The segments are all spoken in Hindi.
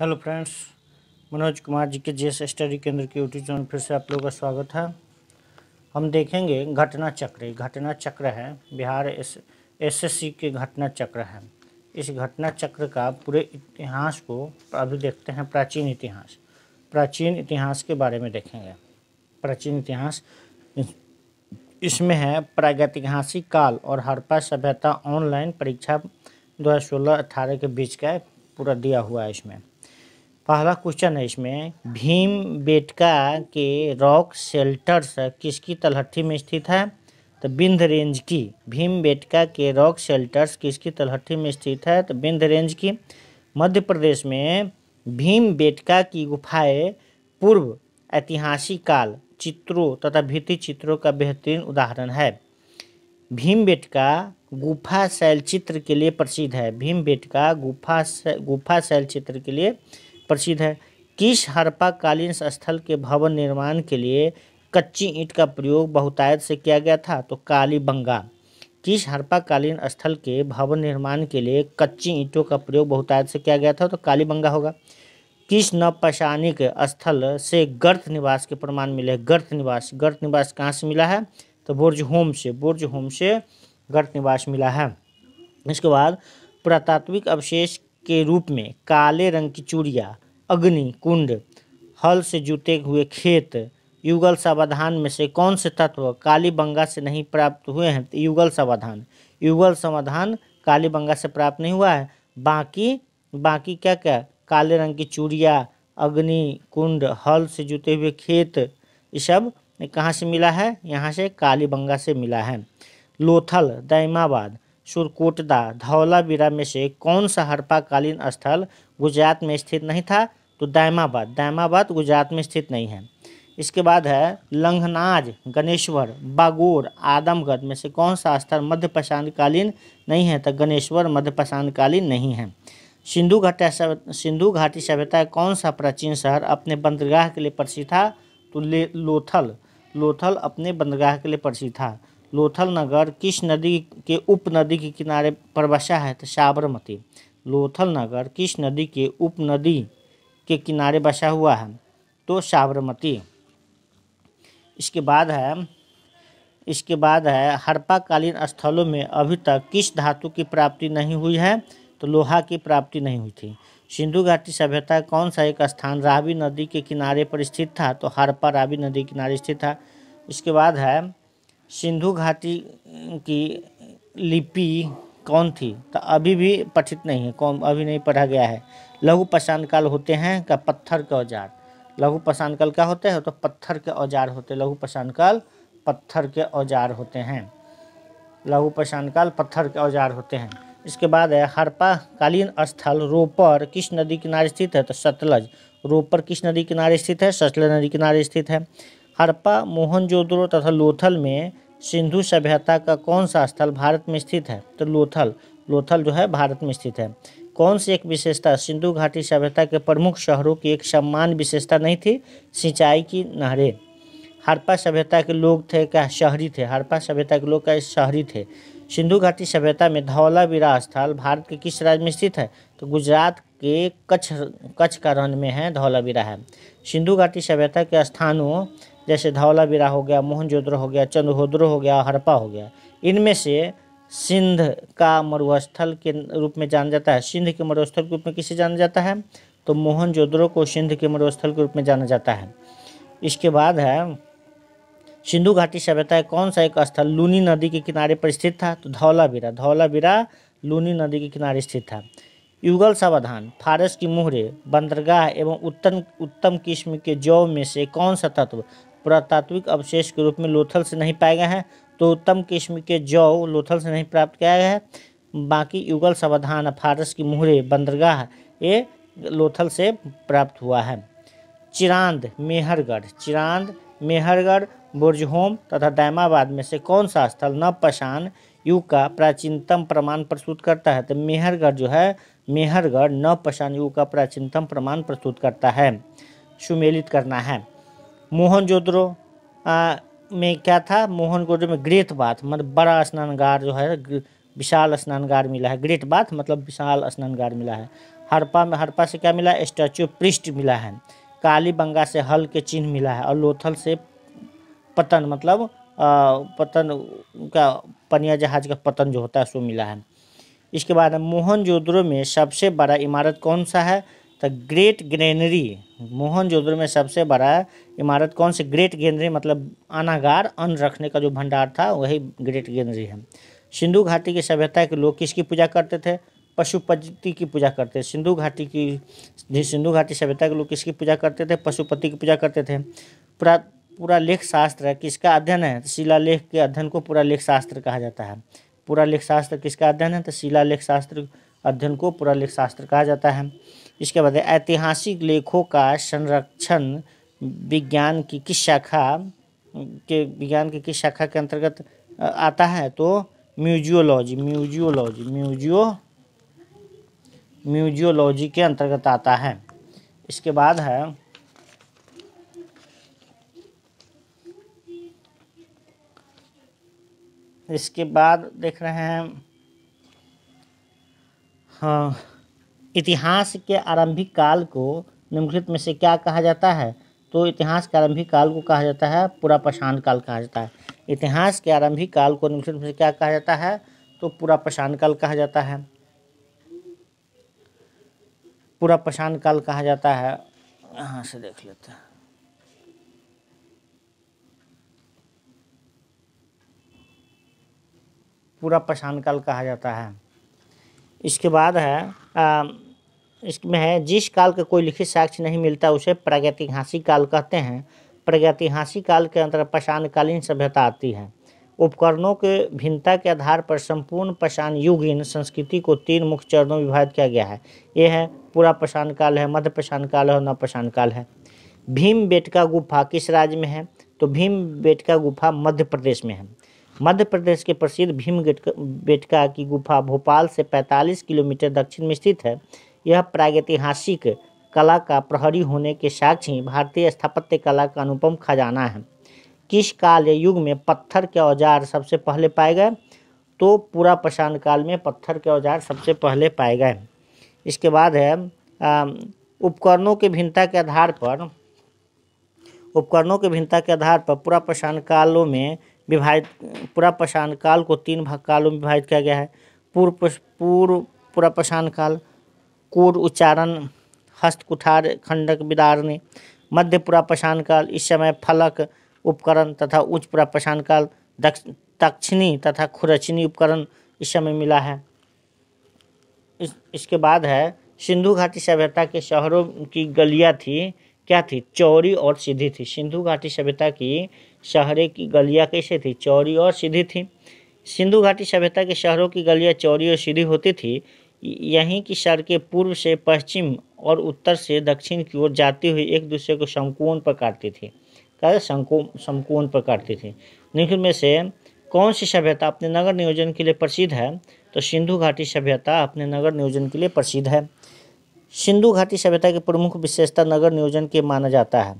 हेलो फ्रेंड्स मनोज कुमार जी के जेस स्टडी केंद्र के यूट्यूब चैनल फिर से आप लोगों का स्वागत है हम देखेंगे घटना चक्र घटना चक्र है बिहार एस एस के घटना चक्र है इस घटना चक्र का पूरे इतिहास को अभी देखते हैं प्राचीन इतिहास प्राचीन इतिहास के बारे में देखेंगे प्राचीन इतिहास इसमें है प्रागैतिहासिक काल और हड़प्पा सभ्यता ऑनलाइन परीक्षा दो हज़ार सोलह के बीच का पूरा दिया हुआ है इसमें पहला क्वेश्चन है इसमें भीम बेटका के रॉक शेल्टर्स किसकी तलहटी में स्थित है तो बिंध रेंज की भीम बेटका के रॉक शेल्टर्स किसकी तलहटी में स्थित है तो बिंध रेंज की मध्य प्रदेश में भीम बेटका की गुफाएं पूर्व ऐतिहासिक काल चित्रों तथा भित्ति चित्रों का बेहतरीन उदाहरण है भीम बेटका गुफा शैल चित्र के लिए प्रसिद्ध है भीम बेटका गुफा गुफा शैल चित्र के लिए प्रसिद्ध है किस कालीन स्थल के भवन निर्माण के लिए कच्ची ईंट का प्रयोग बहुतायत से किया गया था तो काली बंगा किस कालीन स्थल के भवन निर्माण के लिए कच्ची ईंटों का प्रयोग बहुतायत से किया गया था तो काली बंगा होगा किस नवपाषाणिक स्थल से गर्त निवास के प्रमाण मिले हैं गर्त निवास गर्त निवास कहाँ से मिला है तो बुर्ज होम से बुर्ज होम से गर्त निवास मिला है इसके बाद पुरातात्विक अवशेष के रूप में काले रंग की चूड़िया अग्नि कुंड हल से जुटे हुए खेत युगल समाधान में से कौन से तत्व कालीबंगा से नहीं प्राप्त हुए हैं युगल समाधान युगल समाधान कालीबंगा से प्राप्त नहीं हुआ है बाकी बाकी क्या क्या काले रंग की चूड़िया अग्नि कुंड हल से जुटे हुए खेत ये सब कहाँ से मिला है यहाँ से कालीबंगा से मिला है लोथल दैमाबाद सुरकोटदा धौलावीरा में से कौन सा हड़पाकालीन स्थल गुजरात में स्थित नहीं था तो दायमाबाद दायमाबाद गुजरात में स्थित नहीं है इसके बाद है लंगनाज गणेश्वर बागोर आदमगढ़ में से कौन सा स्थल मध्य प्रशांतकालीन नहीं है तो गणेश्वर मध्य प्रशांतकालीन नहीं है सिंधु घाटी सिंधु घाटी सभ्यता कौन सा प्राचीन शहर अपने बंदरगाह के लिए प्रसिद्ध था तो ले लोथल लोथल अपने बंदरगाह के लिए प्रसिद्ध था लोथल नगर किस नदी के उप नदी के किनारे पर बसा है तो साबरमती लोथल नगर किस नदी के उप नदी के किनारे बसा हुआ है तो साबरमती इसके बाद है इसके बाद है हड़प्पाकालीन स्थलों में अभी तक किस धातु की प्राप्ति नहीं हुई है तो लोहा की प्राप्ति नहीं हुई थी सिंधु घाटी सभ्यता कौन सा एक स्थान रावी नदी के किनारे पर स्थित था तो हड़प्पा रावी नदी के किनारे स्थित था इसके बाद है सिंधु घाटी की लिपि कौन थी तो अभी भी पठित नहीं है कौन अभी नहीं पढ़ा गया है लघु काल होते हैं का पत्थर के औजार लघु काल क्या होते हैं तो पत्थर के औजार होते हैं लघु काल पत्थर के औजार होते हैं लघु काल पत्थर के औजार होते हैं इसके बाद है हरपा कालीन स्थल रोपर किस नदी किनारे स्थित है तो सतलज रोपर किस नदी किनारे स्थित है सतलज नदी किनारे स्थित है हरपा मोहनजोदड़ो तथा लोथल में सिंधु सभ्यता का कौन सा स्थल भारत में स्थित है तो लोथल लोथल जो है भारत में स्थित है कौन सी एक विशेषता सिंधु घाटी सभ्यता के प्रमुख शहरों की एक सम्मान विशेषता नहीं थी सिंचाई की नहरें हड़प्पा सभ्यता के लोग थे क्या शहरी थे हड़प्पा सभ्यता के लोग क्या शहरी थे सिंधु घाटी सभ्यता में धौलावीरा स्थल भारत के किस राज्य में स्थित है तो गुजरात के कच्छ कच्छ का रण में है धौलावीरा है सिंधु घाटी सभ्यता के स्थानों जैसे धौला बिरा हो गया मोहनजोद्र हो गया चंद्रहोद्र हो गया हड़प्पा हो गया इनमें से सिंध का मरुस्थल के रूप में जाना जाता है सिंध के मरुस्थल के रूप में किसे जाना जाता है तो मोहनजोद्रो को सिंध के मरुस्थल के रूप में जाना जाता है इसके बाद है सिंधु घाटी सभ्यता कौन सा एक स्थल लूनी नदी के किनारे पर स्थित था तो धौलावीरा धौलावीरा लूनी नदी के किनारे स्थित था युगल सावधान फारस की मुहरे बंदरगाह एवं उत्तम उत्तम किस्म के जौ में से कौन सा तत्व पुरातात्विक अवशेष के रूप में लोथल से नहीं पाए गए हैं तो उत्तम किस्म के जौ लोथल से नहीं प्राप्त किया गया है बाकी युगल समाधान फारस की मुहरे बंदरगाह ये लोथल से प्राप्त हुआ है चिरांद मेहरगढ़ चिरांद मेहरगढ़ बुरजहोम तथा दैमाबाद में से कौन सा स्थल नवपशान युग का प्राचीनतम प्रमाण प्रस्तुत करता है तो मेहरगढ़ जो है मेहरगढ़ नवपशान युग का प्राचीनतम प्रमाण प्रस्तुत करता है सुमेलित करना है मोहन जोद्रो में क्या था मोहन जोद्रो में ग्रेट बाथ मतलब बड़ा स्नानगार जो है विशाल स्नानगार मिला है ग्रेट बाथ मतलब विशाल स्नानगार मिला है हरपा में हरपा से क्या मिला है स्टैचू पृष्ठ मिला है काली बंगा से हल के चिन्ह मिला है और लोथल से पतन मतलब आ, पतन का पनिया जहाज का पतन जो होता है सो मिला है इसके बाद मोहन जोद्रो में सबसे बड़ा इमारत कौन सा है द ग्रेट ग्रेनरी मोहनजोदड़ो में सबसे बड़ा इमारत कौन सी ग्रेट ग्रेनरी मतलब अनागार अन्न रखने का जो भंडार था वही ग्रेट ग्रेनरी है सिंधु घाटी की सभ्यता के लोग किसकी पूजा करते थे पशुपति की पूजा करते थे सिंधु घाटी की सिंधु घाटी सभ्यता के लोग किसकी पूजा करते थे पशुपति की पूजा करते थे पूरा पूरा लेख शास्त्र है किसका अध्ययन है तो शिला लेख के अध्ययन को पूरा लेख शास्त्र कहा जाता है पूरा लेख शास्त्र किसका अध्ययन है तो शिला लेख शास्त्र अध्ययन को पूरा लेख शास्त्र कहा जाता है इसके बाद ऐतिहासिक लेखों का संरक्षण विज्ञान की किस शाखा के विज्ञान की किस शाखा के अंतर्गत आता है तो म्यूजियोलॉजी म्यूजियोलॉजी म्यूजियो म्यूजियोलॉजी के अंतर्गत आता है इसके बाद है इसके बाद देख रहे हैं हाँ इतिहास के आरंभिक काल को निम्नलिखित में से क्या कहा जाता है तो इतिहास के आरंभिक काल को कहा जाता है पूरा पाषाण काल कहा जाता है इतिहास के आरंभिक काल को निम्नलिखित में से क्या कहा जाता है तो पूरा पाषाण काल कहा जाता है पूरा पाषाण काल कहा जाता है यहाँ से देख लेते हैं पूरा पाषाण काल कहा जाता है इसके बाद है आ, इसमें है जिस काल का कोई लिखित साक्ष्य नहीं मिलता उसे प्रागैतिहासिक काल कहते हैं प्रागैतिहासिक काल के अंतर्गत पाषाणकालीन सभ्यता आती है उपकरणों के भिन्नता के आधार पर संपूर्ण पाषाण युगीन संस्कृति को तीन मुख्य चरणों में विभाजित किया गया है यह है पूरा पाषाण काल है मध्य पाषाण काल है और नवपाषाण काल है भीम बेटका गुफा किस राज्य में है तो भीम बेटका गुफा मध्य प्रदेश में है मध्य प्रदेश के प्रसिद्ध भीम बेटका की गुफा भोपाल से 45 किलोमीटर दक्षिण में स्थित है यह प्रागैतिहासिक कला का प्रहरी होने के साक्षी ही भारतीय स्थापत्य कला का अनुपम खजाना है किस काल युग में पत्थर के औजार सबसे पहले पाए गए तो पूरा प्रशान काल में पत्थर के औजार सबसे पहले पाए गए इसके बाद है उपकरणों के भिन्नता के आधार पर उपकरणों के भिन्नता के आधार पर पूरा प्रशान कालों में विभाजित पूरा प्रशान काल को तीन भाग कालों में विभाजित किया गया है पूर्व पूर्व पूरा प्रशान काल कोर उच्चारण हस्त कुठार खंडक विदारणी मध्यपुरा पशान काल इस समय फलक उपकरण तथा उच्चपुरा पशान काल दक्षिणी तथा खुरचनी उपकरण इस समय मिला है इस इसके बाद है सिंधु घाटी सभ्यता के शहरों की गलियां थी क्या थी चौड़ी और सीधी थी सिंधु घाटी सभ्यता की शहर की गलियां कैसे थी चौड़ी और सीधी थी सिंधु घाटी सभ्यता के शहरों की गलियां चौड़ी और सीधी होती थी यहीं की सड़कें पूर्व से पश्चिम और उत्तर से दक्षिण की ओर जाती हुई एक दूसरे को समकोण पर काटती थी क्या समकोण समकोण पर काटती थी निम्न में से कौन सी सभ्यता अपने नगर नियोजन के लिए प्रसिद्ध है तो सिंधु घाटी सभ्यता अपने नगर नियोजन के लिए प्रसिद्ध है सिंधु घाटी सभ्यता की प्रमुख विशेषता नगर नियोजन के माना जाता है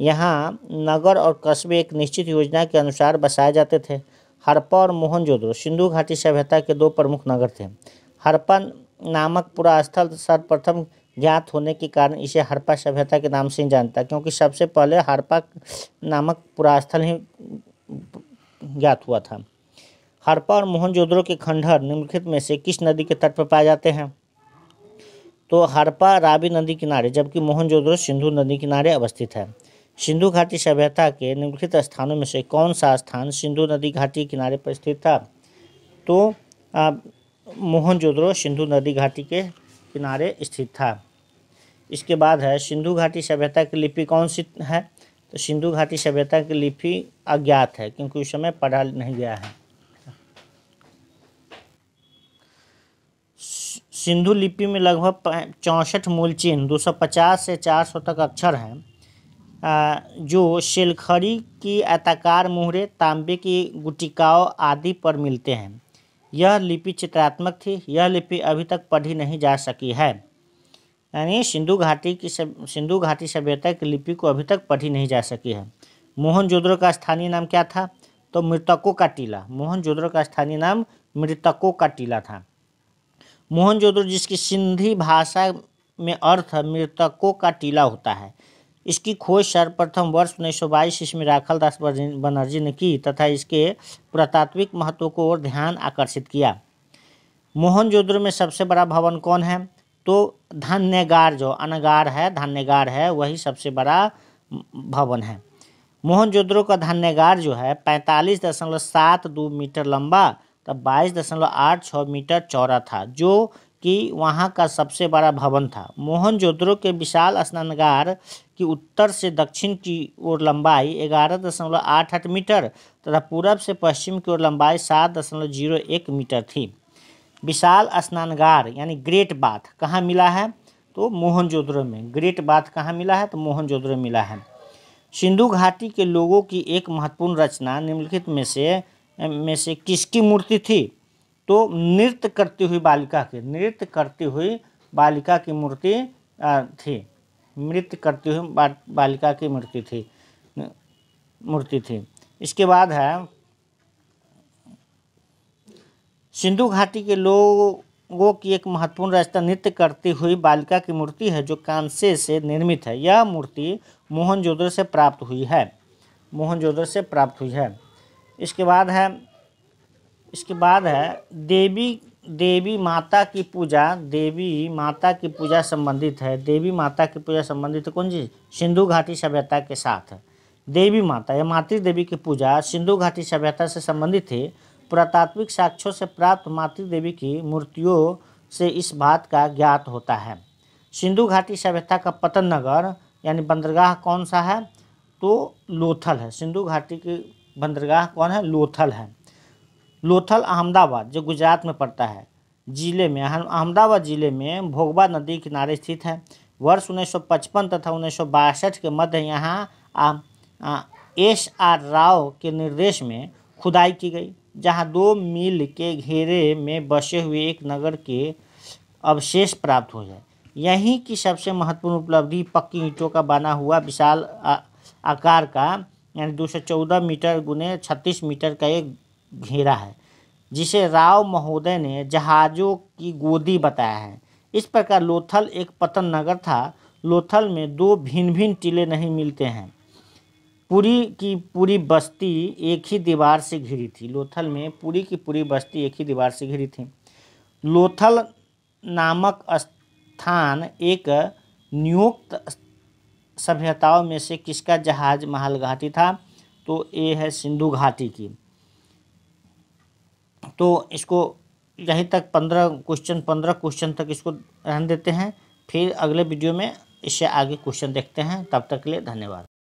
यहाँ नगर और कस्बे एक निश्चित योजना के अनुसार बसाए जाते थे हड़प्पा और मोहनजोदड़ो सिंधु घाटी सभ्यता के दो प्रमुख नगर थे हरपन नामक पुरास्थल तो सर्वप्रथम ज्ञात होने के कारण इसे हरपा सभ्यता के नाम से ही जानता है क्योंकि सबसे पहले हड़प्पा नामक पुरास्थल ही ज्ञात हुआ था हड़प्पा और मोहनजोद्रो के खंडहर निम्नलिखित में से किस नदी के तट पर पाए जाते हैं तो हड़प्पा रावी नदी किनारे जबकि मोहनजोद्रो सिंधु नदी किनारे अवस्थित है सिंधु घाटी सभ्यता के निम्नलिखित स्थानों में से कौन सा स्थान सिंधु नदी घाटी किनारे पर स्थित था तो मोहनजोद्रो सिंधु नदी घाटी के किनारे स्थित था इसके बाद है सिंधु घाटी सभ्यता की लिपि कौन सी है तो सिंधु घाटी सभ्यता की लिपि अज्ञात है क्योंकि उस समय पढ़ा नहीं गया है सिंधु लिपि में लगभग चौंसठ मूल चिन्ह दो सौ पचास से चार सौ तक अक्षर हैं जो शेलखड़ी की आताकार मुहरे तांबे की गुटिकाओं आदि पर मिलते हैं यह लिपि चित्रात्मक थी यह लिपि अभी तक पढ़ी नहीं जा सकी है यानी सिंधु घाटी की सिंधु घाटी सभ्यता की लिपि को अभी तक पढ़ी नहीं जा सकी है मोहनजोदड़ो का स्थानीय नाम क्या था तो मृतकों का टीला मोहनजोदड़ो का स्थानीय नाम मृतकों का टीला था मोहनजोदड़ो जिसकी सिंधी भाषा में अर्थ मृतकों का टीला होता है इसकी खोज सर्वप्रथम वर्ष उन्नीस सौ बाईस ईस्वी राखल दास बनर्जी ने की तथा इसके पुरातात्विक महत्व को ओर ध्यान आकर्षित किया मोहनजोदड़ो में सबसे बड़ा भवन कौन है तो धान्यगार जो अनगार है धान्यगार है वही सबसे बड़ा भवन है मोहनजोद्रो का धान्यगार जो है पैंतालीस दशमलव सात दो मीटर लंबा तो बाईस दशमलव आठ छः मीटर चौड़ा था जो कि वहाँ का सबसे बड़ा भवन था मोहनजोद्रो के विशाल स्नानगार कि उत्तर से दक्षिण की ओर लंबाई ग्यारह दशमलव आठ आठ मीटर तथा पूर्व से पश्चिम की ओर लंबाई सात दशमलव जीरो एक मीटर थी विशाल स्नानगार यानी ग्रेट बाथ कहाँ मिला है तो मोहनजोद्रो में ग्रेट बाथ कहाँ मिला है तो मोहनजोदड़ो मिला है सिंधु घाटी के लोगों की एक महत्वपूर्ण रचना निम्नलिखित में से में से किसकी मूर्ति थी तो नृत्य करती हुई बालिका की नृत्य करती हुई बालिका की मूर्ति थी मृत करती हुई बालिका की मूर्ति थी मूर्ति थी इसके बाद है सिंधु घाटी के लोगों की एक महत्वपूर्ण रास्ता नृत्य करती हुई बालिका की मूर्ति है जो कांसे से निर्मित है यह मूर्ति मोहनजोदड़ो से प्राप्त हुई है मोहनजोदड़ो से प्राप्त हुई है इसके बाद है इसके बाद है देवी देवी माता की पूजा देवी माता की पूजा संबंधित है देवी माता की पूजा संबंधित कौन चीज़ सिंधु घाटी सभ्यता के साथ देवी माता या मातृदेवी की पूजा सिंधु घाटी सभ्यता से संबंधित थी पुरातात्विक साक्ष्यों से प्राप्त मातृदेवी की मूर्तियों से इस बात का ज्ञात होता है सिंधु घाटी सभ्यता का पतन नगर यानी बंदरगाह कौन सा है तो लोथल है सिंधु घाटी की बंदरगाह कौन है लोथल है लोथल अहमदाबाद जो गुजरात में पड़ता है जिले में अहमदाबाद जिले में भोगबा नदी किनारे स्थित है वर्ष 1955 तथा उन्नीस के मध्य यहाँ एस आर राव के निर्देश में खुदाई की गई जहाँ दो मील के घेरे में बसे हुए एक नगर के अवशेष प्राप्त हो जाए यहीं की सबसे महत्वपूर्ण उपलब्धि पक्की ईंटों का बना हुआ विशाल आकार का यानी 214 मीटर गुने छत्तीस मीटर का एक घेरा है जिसे राव महोदय ने जहाज़ों की गोदी बताया है इस प्रकार लोथल एक पतन नगर था लोथल में दो भिन्न भिन्न टीले नहीं मिलते हैं पूरी की पूरी बस्ती एक ही दीवार से घिरी थी लोथल में पूरी की पूरी बस्ती एक ही दीवार से घिरी थी लोथल नामक स्थान एक नियुक्त सभ्यताओं में से किसका जहाज महल घाटी था तो ये है सिंधु घाटी की तो इसको यहीं तक पंद्रह क्वेश्चन पंद्रह क्वेश्चन तक इसको रहने देते हैं फिर अगले वीडियो में इससे आगे क्वेश्चन देखते हैं तब तक के लिए धन्यवाद